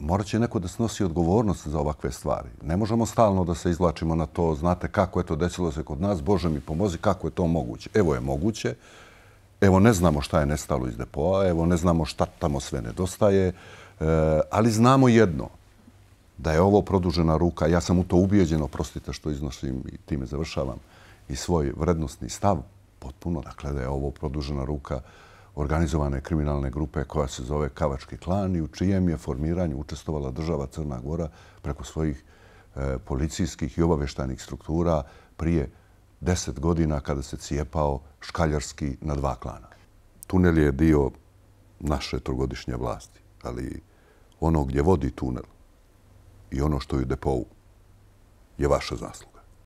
morat će neko da snosi odgovornost za ovakve stvari. Ne možemo stalno da se izlačimo na to, znate kako je to desilo se kod nas, Bože mi pomozi, kako je to moguće. Evo je moguće, evo ne znamo šta je nestalo iz depoa, evo ne znamo šta tamo sve nedostaje, e, ali znamo jedno, da je ovo produžena ruka, ja sam u to ubijeđeno, prostite što iznosim i time završavam, i svoj vrednostni stav potpuno, dakle da je ovo produžena ruka, organizovane kriminalne grupe koja se zove Kavački klan i u čijem je formiranju učestovala država Crna Gora preko svojih e, policijskih i obaveštajnih struktura prije deset godina kada se cijepao škaljarski na dva klana. Tunel je dio naše trogodišnje vlasti, ali ono gdje vodi tunel i ono što ju depovu je vaša zasluga.